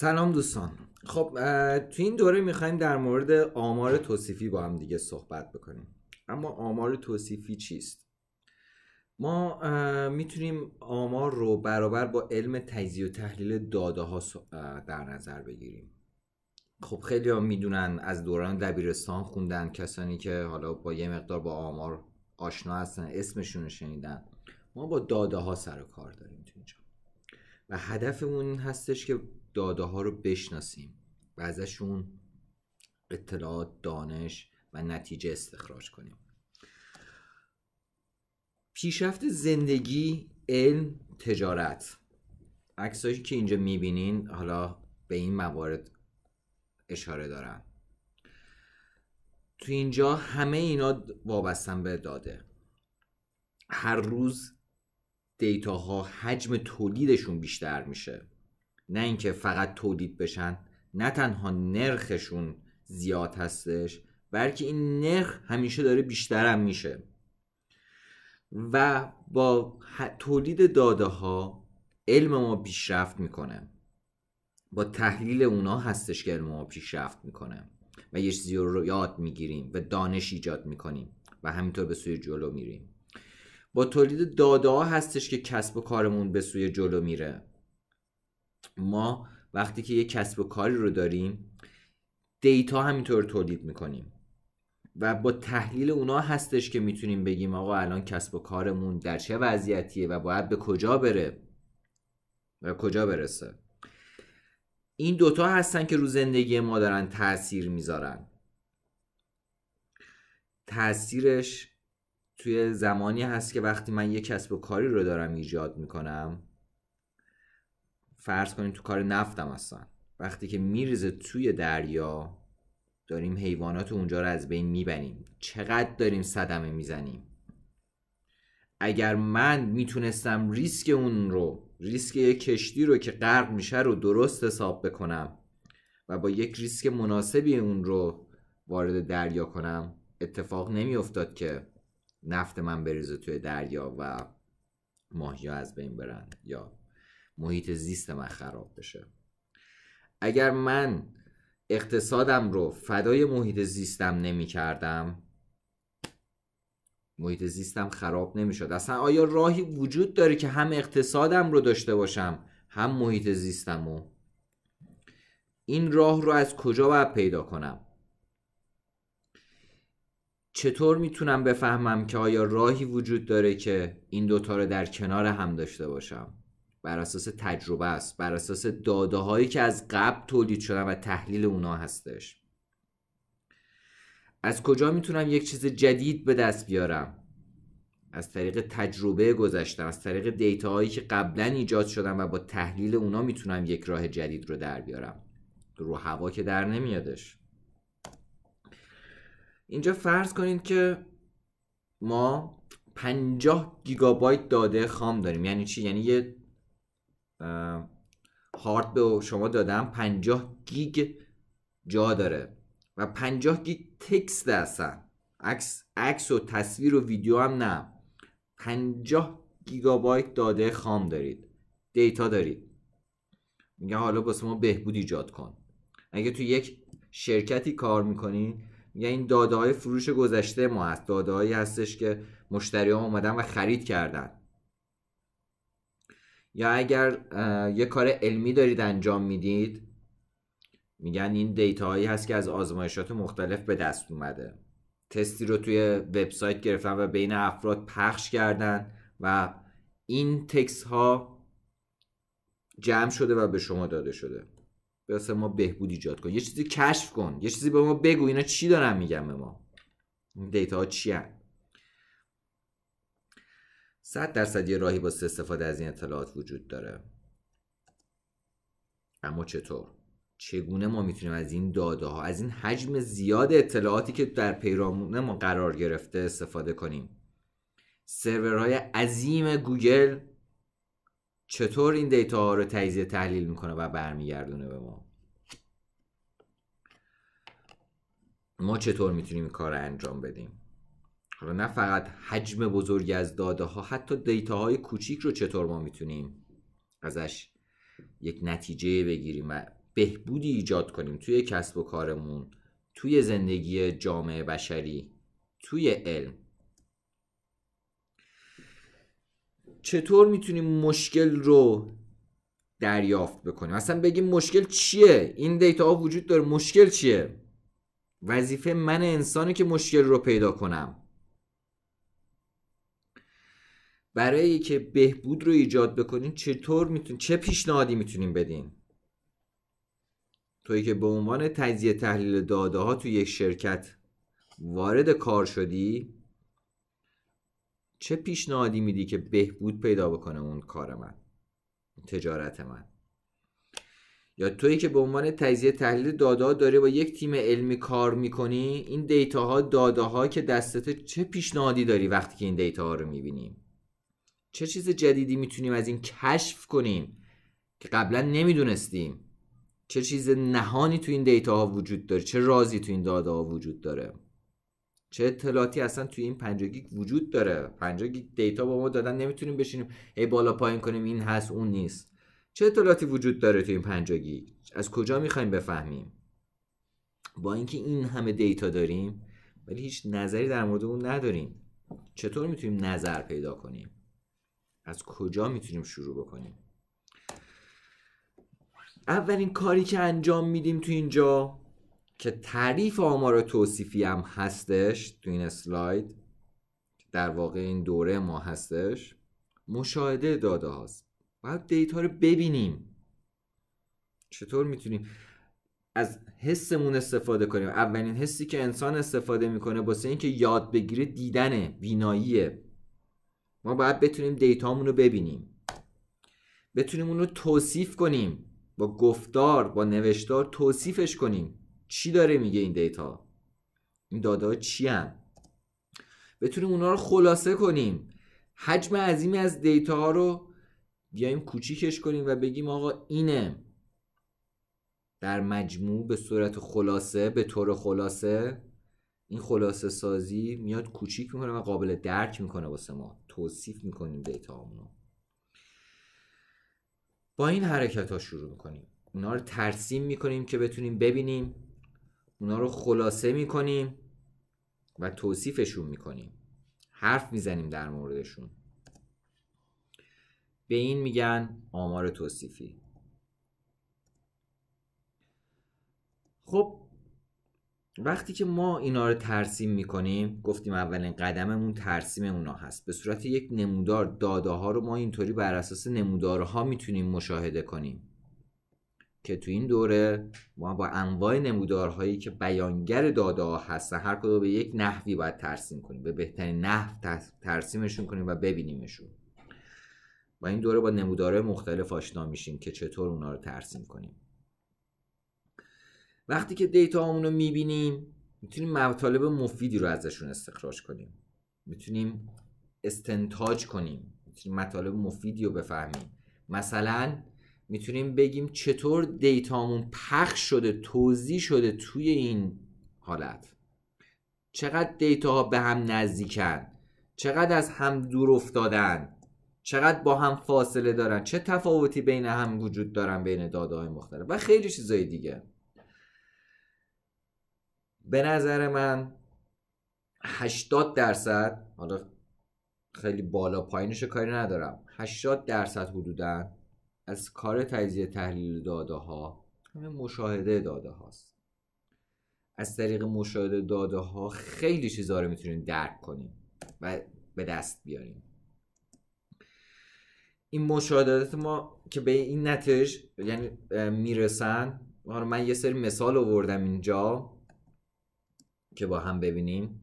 سلام دوستان خب تو این دوره میخوایم در مورد آمار توصیفی با هم دیگه صحبت بکنیم اما آمار توصیفی چیست ما میتونیم آمار رو برابر با علم تجزیه و تحلیل داده ها در نظر بگیریم خب خیلی ها میدونن از دوران دبیرستان خوندن کسانی که حالا با یه مقدار با آمار آشنا هستن اسمشون رو شنیدن ما با داده ها سر و کار داریم تو اینجا و هدفمون این هستش که داده ها رو بشناسیم و ازشون اطلاعات دانش و نتیجه استخراج کنیم پیشرفت زندگی علم تجارت عکسایی که اینجا میبینین حالا به این موارد اشاره دارن تو اینجا همه اینا وابستن به داده هر روز دیتا ها حجم تولیدشون بیشتر میشه نه اینکه فقط تولید بشن نه تنها نرخشون زیاد هستش بلکه این نرخ همیشه داره بیشتر هم میشه و با تولید داده ها علم ما پیشرفت میکنه با تحلیل اونا هستش که علم ما پیشرفت میکنه و یه چیزی رو یاد میگیریم و دانش ایجاد میکنیم و همینطور به سوی جلو میریم با تولید داده ها هستش که کسب و کارمون به سوی جلو میره ما وقتی که یه کسب و کاری رو داریم دیتا همینطور تولید میکنیم و با تحلیل اونا هستش که میتونیم بگیم آقا الان کسب و کارمون در چه وضعیتیه و باید به کجا بره و کجا برسه این دوتا هستن که رو زندگی ما دارن تاثیر میذارن تاثیرش توی زمانی هست که وقتی من یه کسب و کاری رو دارم ایجاد میکنم فرض کنیم تو کار نفتم هستن وقتی که میریزه توی دریا داریم حیوانات اونجا رو از بین میبریم چقدر داریم صدمه میزنیم اگر من میتونستم ریسک اون رو ریسک یک کشتی رو که غرق میشه رو درست حساب بکنم و با یک ریسک مناسبی اون رو وارد دریا کنم اتفاق نمیافتاد که نفت من بریزه توی دریا و ماهی از بین برن یا محیط زیست من خراب بشه اگر من اقتصادم رو فدای محیط زیستم نمی کردم محیط زیستم خراب نمی شد اصلا آیا راهی وجود داره که هم اقتصادم رو داشته باشم هم محیط زیستم رو این راه رو از کجا باید پیدا کنم چطور میتونم بفهمم که آیا راهی وجود داره که این دوتا رو در کنار هم داشته باشم بر اساس تجربه است بر اساس داده هایی که از قبل تولید شدن و تحلیل اونا هستش از کجا میتونم یک چیز جدید به دست بیارم از طریق تجربه گذشتم از طریق دیتا هایی که قبلا ایجاد شدم و با تحلیل اونا میتونم یک راه جدید رو در بیارم رو هوا که در نمیادش اینجا فرض کنید که ما 50 گیگابایت داده خام داریم یعنی چی یعنی یه هارت به شما دادم 50 گیگ جا داره و 50 گیگ تکست هستن عکس عکس و تصویر و ویدیو هم نه 50 گیگابایت داده خام دارید دیتا دارید میگه حالا واسه ما بهبود ایجاد کن اگه تو یک شرکتی کار میکنین یا این داده های فروش گذشته ما هست داده هایی هستش که مشتری ها اومدن و خرید کردن یا اگر یه کار علمی دارید انجام میدید میگن این دیتا هایی هست که از آزمایشات مختلف به دست اومده تستی رو توی وبسایت گرفتن و بین افراد پخش کردن و این تکس ها جمع شده و به شما داده شده واسه ما بهبود ایجاد کن یه چیزی کشف کن یه چیزی به ما بگو اینا چی دارن میگن به ما این دیتا ها چی صد درصد یه راهی با استفاده از این اطلاعات وجود داره اما چطور چگونه ما میتونیم از این داده ها از این حجم زیاد اطلاعاتی که در پیرامون ما قرار گرفته استفاده کنیم سرورهای عظیم گوگل چطور این دیتا ها رو تجزیه تحلیل میکنه و برمیگردونه به ما ما چطور میتونیم این کار رو انجام بدیم حالا نه فقط حجم بزرگی از داده ها حتی دیتا های کوچیک رو چطور ما میتونیم ازش یک نتیجه بگیریم و بهبودی ایجاد کنیم توی کسب و کارمون توی زندگی جامعه بشری توی علم چطور میتونیم مشکل رو دریافت بکنیم اصلا بگیم مشکل چیه این دیتا ها وجود داره مشکل چیه وظیفه من انسانه که مشکل رو پیدا کنم برای که بهبود رو ایجاد بکنین چطور میتونین چه پیشنهادی میتونیم بدین توی که به عنوان تجزیه تحلیل داده ها تو یک شرکت وارد کار شدی چه پیشنهادی میدی که بهبود پیدا بکنه اون کار من تجارت من یا تویی که به عنوان تجزیه تحلیل داده ها داری با یک تیم علمی کار میکنی این دیتا ها داده که دستت چه پیشنهادی داری وقتی که این دیتا ها رو میبینیم چه چیز جدیدی میتونیم از این کشف کنیم که قبلا نمیدونستیم چه چیز نهانی تو این دیتا ها وجود داره چه رازی تو این داده ها وجود داره چه اطلاعاتی اصلا توی این 5 وجود داره پنجا گیگ دیتا با ما دادن نمیتونیم بشینیم ای بالا پایین کنیم این هست اون نیست چه اطلاعاتی وجود داره توی این پنجا گیگ از کجا میخوایم بفهمیم با اینکه این همه دیتا داریم ولی هیچ نظری در مورد اون نداریم چطور میتونیم نظر پیدا کنیم از کجا میتونیم شروع بکنیم اولین کاری که انجام میدیم تو اینجا که تعریف آمار توصیفی هم هستش تو این اسلاید در واقع این دوره ما هستش مشاهده داده هاست باید دیتا رو ببینیم چطور میتونیم از حسمون استفاده کنیم اولین حسی که انسان استفاده میکنه باسه اینکه یاد بگیره دیدنه بیناییه ما باید بتونیم دیتامون رو ببینیم بتونیم اون رو توصیف کنیم با گفتار با نوشتار توصیفش کنیم چی داره میگه این دیتا این داده ها چی هم بتونیم اونا رو خلاصه کنیم حجم عظیمی از دیتا ها رو بیایم کوچیکش کنیم و بگیم آقا اینه در مجموع به صورت خلاصه به طور خلاصه این خلاصه سازی میاد کوچیک میکنه و قابل درک میکنه واسه ما توصیف میکنیم دیتا رو با این حرکت ها شروع میکنیم اونا رو ترسیم میکنیم که بتونیم ببینیم اونا رو خلاصه میکنیم و توصیفشون میکنیم حرف میزنیم در موردشون به این میگن آمار توصیفی خب وقتی که ما اینا رو ترسیم میکنیم گفتیم اولین قدممون ترسیم اونا هست به صورت یک نمودار داده ها رو ما اینطوری بر اساس نمودارها میتونیم مشاهده کنیم که تو این دوره ما با انواع نمودارهایی که بیانگر داده ها هستن هر کدوم به یک نحوی باید ترسیم کنیم به بهترین نحو ترسیمشون کنیم و ببینیمشون با این دوره با نمودارهای مختلف آشنا میشیم که چطور اونا رو ترسیم کنیم وقتی که دیتا رو میبینیم میتونیم مطالب مفیدی رو ازشون استخراج کنیم میتونیم استنتاج کنیم میتونیم مطالب مفیدی رو بفهمیم مثلا میتونیم بگیم چطور دیتامون پخش شده توضیح شده توی این حالت چقدر دیتا ها به هم نزدیکن چقدر از هم دور افتادن چقدر با هم فاصله دارن چه تفاوتی بین هم وجود دارن بین داده های مختلف و خیلی چیزای دیگه به نظر من 80 درصد حالا خیلی بالا پایینش کاری ندارم 80 درصد حدودا از کار تجزیه تحلیل داده ها مشاهده داده هاست از طریق مشاهده داده ها خیلی چیزا رو میتونیم درک کنیم و به دست بیاریم این مشاهدات ما که به این نتیج یعنی میرسن من یه سری مثال آوردم اینجا که با هم ببینیم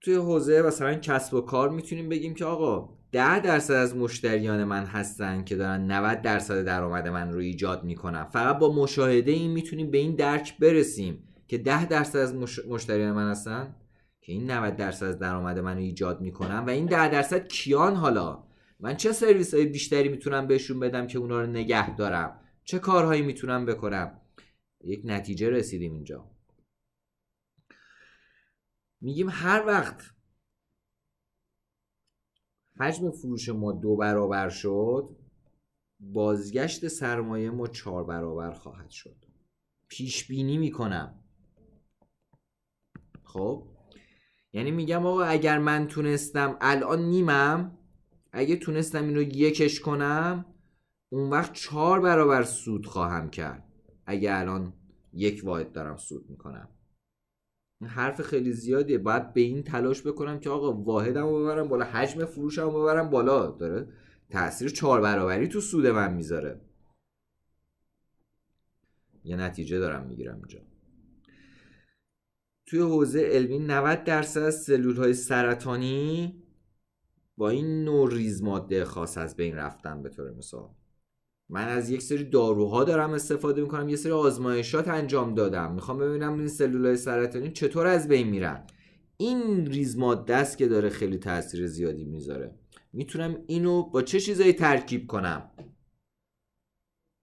توی حوزه مثلا کسب و کار میتونیم بگیم که آقا 10 درصد از مشتریان من هستن که دارن 90 درصد درآمد من رو ایجاد میکنن فقط با مشاهده این میتونیم به این درک برسیم که 10 درصد از مش... مشتریان من هستن که این 90 درصد از درآمد من رو ایجاد میکنن و این 10 درصد کیان حالا من چه سرویس های بیشتری میتونم بهشون بدم که اونا رو نگه دارم چه کارهایی میتونم بکنم یک نتیجه رسیدیم اینجا میگیم هر وقت حجم فروش ما دو برابر شد بازگشت سرمایه ما چهار برابر خواهد شد پیش بینی میکنم خب یعنی میگم آقا اگر من تونستم الان نیمم اگه تونستم اینو یکش کنم اون وقت چهار برابر سود خواهم کرد اگه الان یک واحد دارم سود میکنم حرف خیلی زیادیه باید به این تلاش بکنم که آقا واحدمو ببرم بالا حجم فروشمو ببرم بالا داره تاثیر چهار برابری تو سود من میذاره یه نتیجه دارم میگیرم اینجا توی حوزه علمی 90 درصد از سلول های سرطانی با این نوع ریز ماده خاص از بین رفتن به طور مثال من از یک سری داروها دارم استفاده میکنم یه سری آزمایشات انجام دادم میخوام ببینم این سلولای سرطانی چطور از بین میرن این ریزماده است که داره خیلی تاثیر زیادی میذاره میتونم اینو با چه چیزایی ترکیب کنم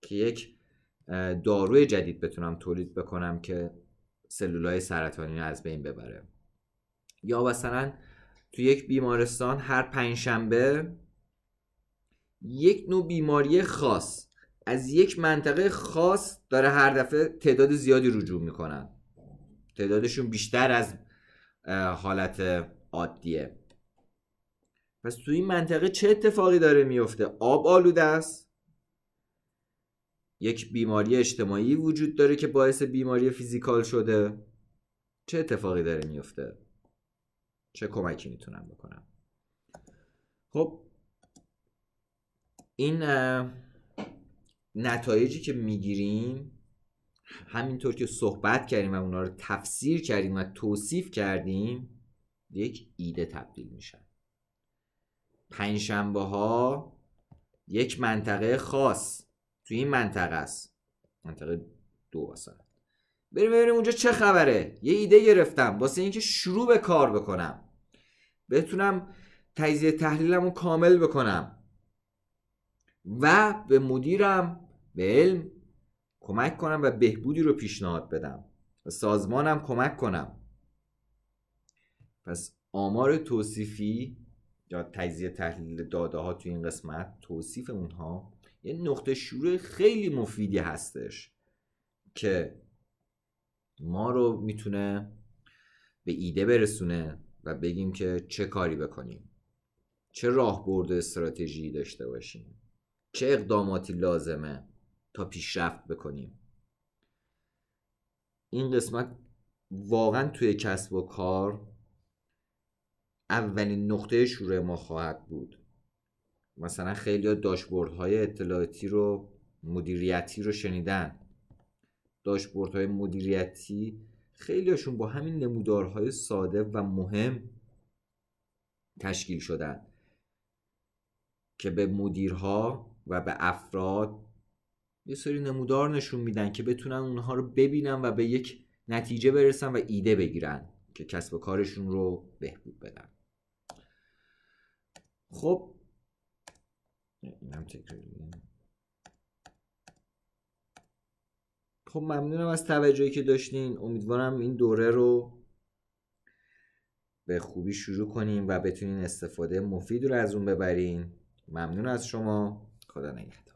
که یک داروی جدید بتونم تولید بکنم که سلولای سرطانی رو از بین ببره یا مثلا تو یک بیمارستان هر پنجشنبه یک نوع بیماری خاص از یک منطقه خاص داره هر دفعه تعداد زیادی رجوع میکنن تعدادشون بیشتر از حالت عادیه پس تو این منطقه چه اتفاقی داره میفته آب آلوده است یک بیماری اجتماعی وجود داره که باعث بیماری فیزیکال شده چه اتفاقی داره میفته چه کمکی میتونم بکنم خب این نتایجی که میگیریم همینطور که صحبت کردیم و اونا رو تفسیر کردیم و توصیف کردیم یک ایده تبدیل میشن پنجشنبه ها یک منطقه خاص توی این منطقه است منطقه دو واسه بریم ببینیم اونجا چه خبره یه ایده گرفتم واسه اینکه شروع به کار بکنم بتونم تجزیه تحلیلمو کامل بکنم و به مدیرم به علم کمک کنم و بهبودی رو پیشنهاد بدم و سازمانم کمک کنم پس آمار توصیفی یا تجزیه تحلیل داده ها توی این قسمت توصیف اونها یه نقطه شروع خیلی مفیدی هستش که ما رو میتونه به ایده برسونه و بگیم که چه کاری بکنیم چه راهبرد استراتژی داشته باشیم چه اقداماتی لازمه تا پیشرفت بکنیم این قسمت واقعا توی کسب و کار اولین نقطه شروع ما خواهد بود مثلا خیلی داشبورد های اطلاعاتی رو مدیریتی رو شنیدن داشبورد های مدیریتی خیلیشون با همین نمودارهای ساده و مهم تشکیل شدن که به مدیرها و به افراد یه سری نمودار نشون میدن که بتونن اونها رو ببینن و به یک نتیجه برسن و ایده بگیرن که کسب و کارشون رو بهبود بدن خب خب ممنونم از توجهی که داشتین امیدوارم این دوره رو به خوبی شروع کنیم و بتونین استفاده مفید رو از اون ببرین ممنون از شما خدا نگهدار